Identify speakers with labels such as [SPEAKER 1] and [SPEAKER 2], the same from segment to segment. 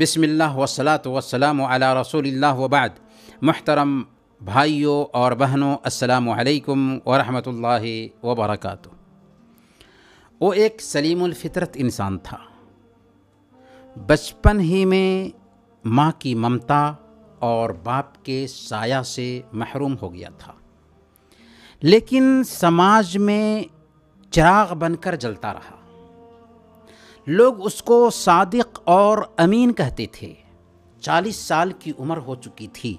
[SPEAKER 1] बिस्मिल्लाह वसलात वसलाम अला व बाद महतरम भाइयों और बहनों व वरहमत व वबरक वो एक फितरत इंसान था बचपन ही में माँ की ममता और बाप के साया से महरूम हो गया था लेकिन समाज में चिराग बनकर जलता रहा लोग उसको सादिक और अमीन कहते थे चालीस साल की उम्र हो चुकी थी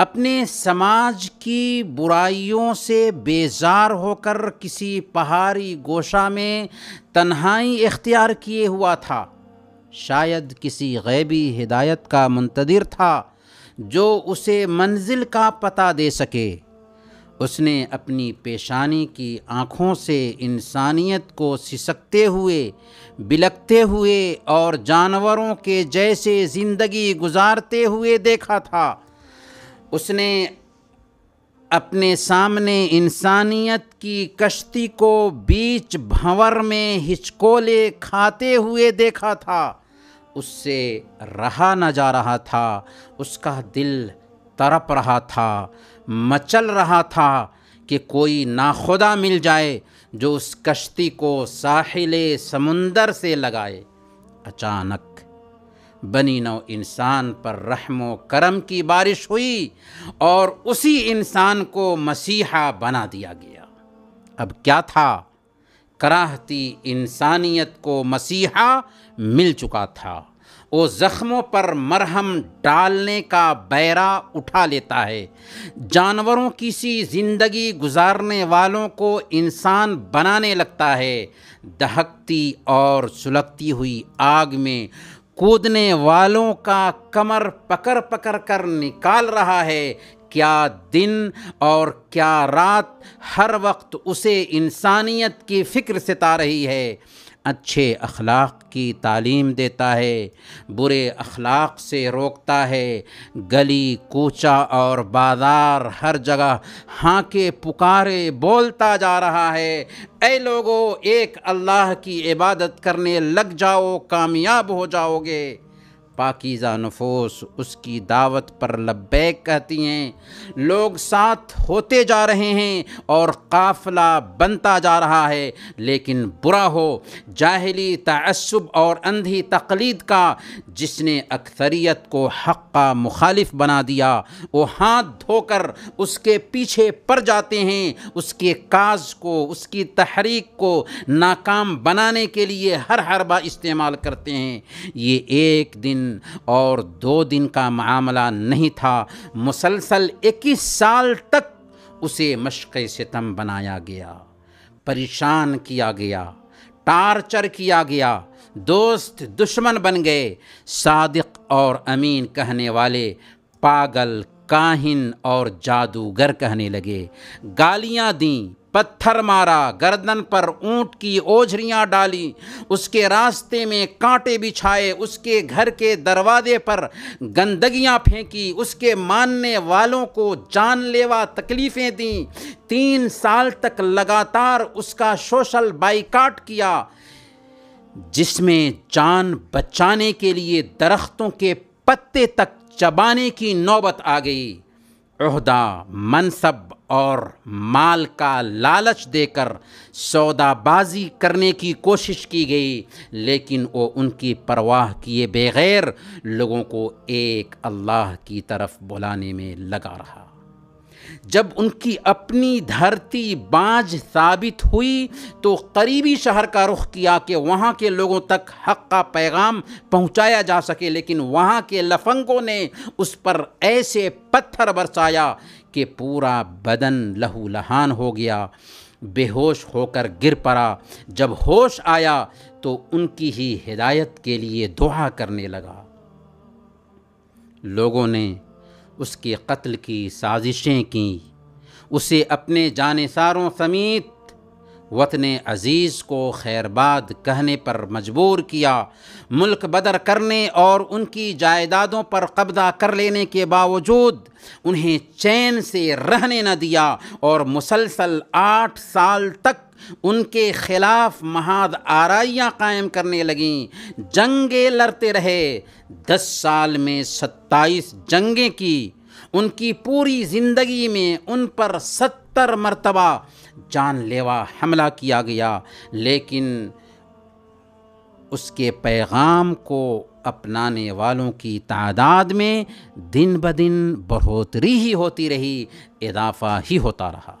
[SPEAKER 1] अपने समाज की बुराइयों से बेजार होकर किसी पहाड़ी गोशा में तन्हाई इख्तियार किए हुआ था शायद किसी गैबी हिदायत का मुंतदर था जो उसे मंजिल का पता दे सके उसने अपनी पेशानी की आँखों से इंसानियत को सिसकते हुए बिलकते हुए और जानवरों के जैसे ज़िंदगी गुजारते हुए देखा था उसने अपने सामने इंसानियत की कश्ती को बीच भंवर में हिचकोले खाते हुए देखा था उससे रहा न जा रहा था उसका दिल तरप रहा था मचल रहा था कि कोई नाखुदा मिल जाए जो उस कश्ती को साहिल समुंदर से लगाए अचानक बनी नौ इंसान पर रहम करम की बारिश हुई और उसी इंसान को मसीहा बना दिया गया अब क्या था कराहती इंसानियत को मसीहा मिल चुका था वो ज़ख्मों पर मरहम डालने का बैरा उठा लेता है जानवरों की सी ज़िंदगी गुजारने वालों को इंसान बनाने लगता है दहकती और सुलगती हुई आग में कूदने वालों का कमर पकड़ पकड़ कर निकाल रहा है क्या दिन और क्या रात हर वक्त उसे इंसानियत की फ़िक्र सता रही है अच्छे अखलाक की तालीम देता है बुरे अखलाक से रोकता है गली कूचा और बाज़ार हर जगह हाँ के पुकारे बोलता जा रहा है ऐ लोगों एक अल्लाह की इबादत करने लग जाओ कामयाब हो जाओगे पाकिज़ा नफोस उसकी दावत पर लब्बैक कहती हैं लोग साथ होते जा रहे हैं और काफिला बनता जा रहा है लेकिन बुरा हो जाहली तसब और अंधी तकलीद का जिसने अक्सरियत को हक़ का मुखालिफ बना दिया वो हाथ धोकर उसके पीछे पड़ जाते हैं उसके काज को उसकी तहरीक को नाकाम बनाने के लिए हर हरबा इस्तेमाल करते हैं ये एक दिन दिन और दो दिन का मामला नहीं था मुसलसल इक्कीस साल तक उसे मशक़ सितम बनाया गया परेशान किया गया टार्चर किया गया दोस्त दुश्मन बन गए सादिक और अमीन कहने वाले पागल काहिन और जादूगर कहने लगे गालियाँ दीं पत्थर मारा गर्दन पर ऊंट की ओझरियाँ डाली उसके रास्ते में कांटे बिछाए उसके घर के दरवाजे पर गंदगियाँ फेंकी उसके मानने वालों को जानलेवा तकलीफ़ें दीं तीन साल तक लगातार उसका सोशल बाइकाट किया जिसमें जान बचाने के लिए दरख्तों के पत्ते तक चबाने की नौबत आ गई अहदा मनसब और माल का लालच देकर सौदाबाजी करने की कोशिश की गई लेकिन वो उनकी परवाह किए बगैर लोगों को एक अल्लाह की तरफ बुलाने में लगा रहा जब उनकी अपनी धरती बाँझ साबित हुई तो करीबी शहर का रुख किया कि वहाँ के लोगों तक हक का पैगाम पहुँचाया जा सके लेकिन वहाँ के लफंगों ने उस पर ऐसे पत्थर बरसाया कि पूरा बदन लहू लहान हो गया बेहोश होकर गिर पड़ा जब होश आया तो उनकी ही हिदायत के लिए दुआ करने लगा लोगों ने उसके कत्ल की साजिशें की उसे अपने जानेसारों समेत वतन अज़ीज़ को खैरबाद कहने पर मजबूर किया मुल्क बदर करने और उनकी जायदादों पर कब्ज़ा कर लेने के बावजूद उन्हें चैन से रहने न दिया और मुसलसल आठ साल तक उनके खिलाफ महाद आरइयाँ कायम करने लगें जंगे लड़ते रहे दस साल में सत्ताईस जंगें की उनकी पूरी ज़िंदगी में उन पर सत्तर सत्तर मरतबा जानलेवा हमला किया गया लेकिन उसके पैगाम को अपनाने वालों की तादाद में दिन ब दिन बढ़ोतरी ही होती रही इजाफा ही होता रहा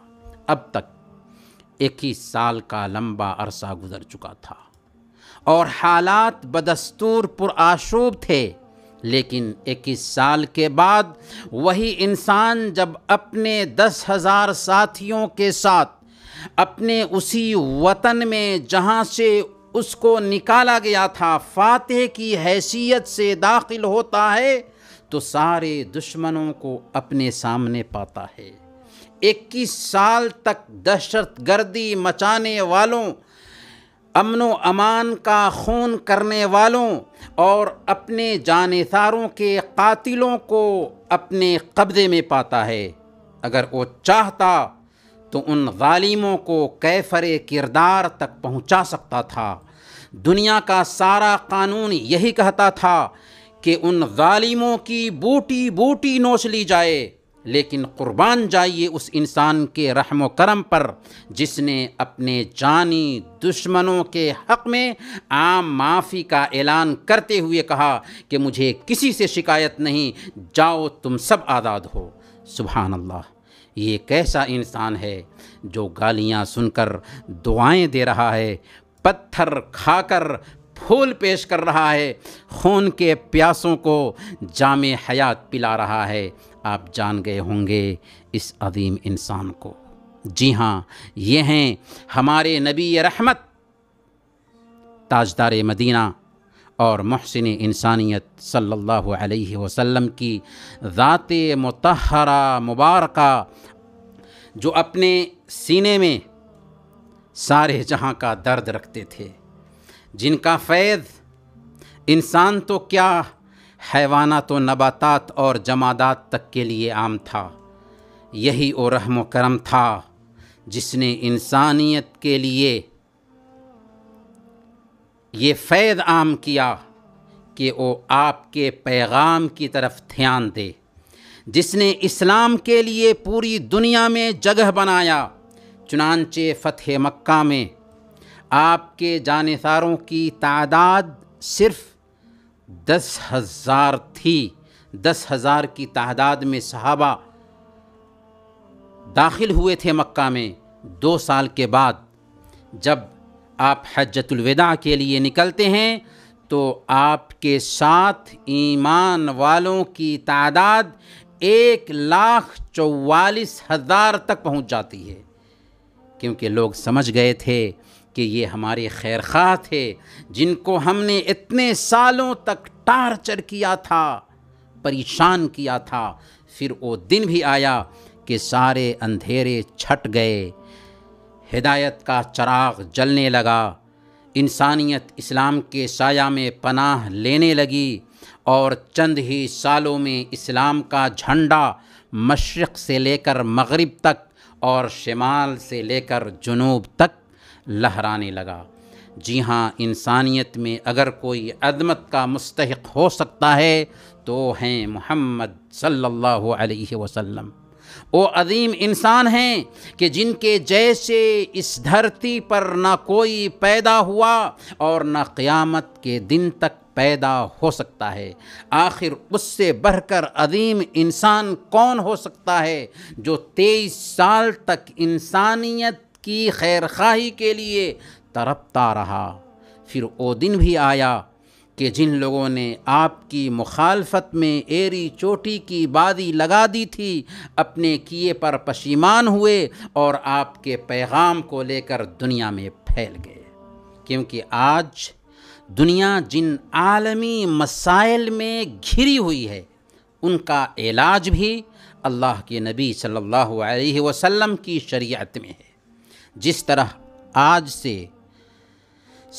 [SPEAKER 1] अब तक इक्कीस साल का लंबा अरसा गुजर चुका था और हालात बदस्तूर पुरआशूब थे लेकिन 21 साल के बाद वही इंसान जब अपने दस हज़ार साथियों के साथ अपने उसी वतन में जहाँ से उसको निकाला गया था फातह की हैसियत से दाखिल होता है तो सारे दुश्मनों को अपने सामने पाता है इक्कीस साल तक दहशत गर्दी मचाने वालों अमन व अमान का खून करने वालों और अपने जानसारों के कातिलों को अपने कब्ज़े में पाता है अगर वो चाहता तो उन ालिमों को कैफर किरदार तक पहुंचा सकता था दुनिया का सारा कानून यही कहता था कि उन ालिमों की बूटी बूटी नोच ली जाए लेकिन क़ुरबान जाइए उस इंसान के रहम करम पर जिसने अपने जानी दुश्मनों के हक़ में आम माफ़ी का ऐलान करते हुए कहा कि मुझे किसी से शिकायत नहीं जाओ तुम सब आज़ाद हो सुबहान अल्लाह ये कैसा इंसान है जो गालियाँ सुनकर दुआएं दे रहा है पत्थर खाकर फूल पेश कर रहा है खून के प्यासों को जाम हयात पिला रहा है आप जान गए होंगे इस अदीम इंसान को जी हाँ ये हैं हमारे नबी रहमत ताजदार मदीना और महसिन इंसानियत सल्लल्लाहु अलैहि वसल्लम की ज़ात मतहरा मुबारक जो अपने सीने में सारे जहाँ का दर्द रखते थे जिनका फैज़ इंसान तो क्या हैवाना तो नबातात और जमादात तक के लिए आम था यही ओ रहम करम था जिसने इंसानियत के लिए ये फ़ैद आम किया कि वो आपके पैगाम की तरफ ध्यान दे जिसने इस्लाम के लिए पूरी दुनिया में जगह बनाया चुनानचे फ़तेह मक्का में आपके जानसारों की तादाद सिर्फ़ दस हज़ार थी दस हज़ार की तादाद में सहाबा दाखिल हुए थे मक्का में दो साल के बाद जब आप हजतुलविदा के लिए निकलते हैं तो आपके साथ ईमान वालों की तादाद एक लाख चौवालीस हज़ार तक पहुंच जाती है क्योंकि लोग समझ गए थे कि ये हमारे खैर खा थे जिनको हमने इतने सालों तक टार्चर किया था परेशान किया था फिर वो दिन भी आया कि सारे अंधेरे छट गए हिदायत का चराग जलने लगा इंसानियत इस्लाम के साया में पनाह लेने लगी और चंद ही सालों में इस्लाम का झंडा मशरक़ से लेकर मगरिब तक और शमाल से लेकर जुनूब तक लहराने लगा जी हाँ इंसानियत में अगर कोई अदमत का मुस्तक हो सकता है तो हैं मोहम्मद सल्लल्लाहु अलैहि वसल्लम वो अदीम इंसान हैं कि जिनके जैसे इस धरती पर ना कोई पैदा हुआ और ना क़यामत के दिन तक पैदा हो सकता है आखिर उससे बढ़कर अदीम इंसान कौन हो सकता है जो तेईस साल तक इंसानियत की खैर खाही के लिए तरपता रहा फिर वो दिन भी आया कि जिन लोगों ने आपकी मुखालफत में एरी चोटी की बादी लगा दी थी अपने किए पर पशीमान हुए और आपके पैगाम को लेकर दुनिया में फैल गए क्योंकि आज दुनिया जिन आलमी मसाइल में घिरी हुई है उनका इलाज भी अल्लाह के नबी सल्लल्लाहु अलैहि वसल्लम की शरीयत में है जिस तरह आज से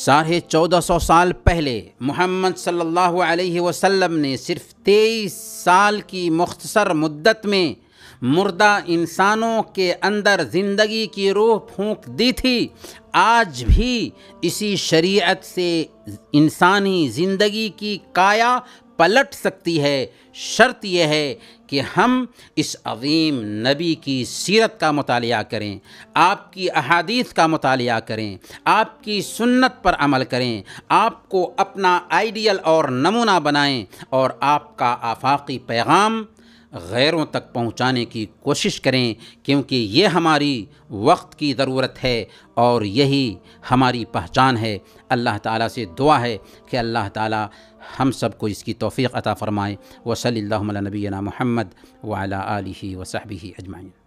[SPEAKER 1] साढ़े चौदह सौ साल पहले मोहम्मद सल्लल्लाहु अलैहि वसल्लम ने सिर्फ तेईस साल की मुख्तसर मुद्दत में मुर्दा इंसानों के अंदर ज़िंदगी की रूह फूंक दी थी आज भी इसी शरीयत से इंसानी ज़िंदगी की काया पलट सकती है शर्त यह है कि हम इस अजीम नबी की सीरत का मताल करें आपकी अहादीस का मताल करें आपकी सुन्नत पर अमल करें आपको अपना आइडियल और नमूना बनाएं और आपका आफाकी पैगाम गैरों तक पहुंचाने की कोशिश करें क्योंकि ये हमारी वक्त की ज़रूरत है और यही हमारी पहचान है अल्लाह ताला से दुआ है कि अल्लाह ताला हम सब को इसकी तौफ़ी अता फ़रमाए वसली नबीना महमद वाला आलि वसहबी अजमाइन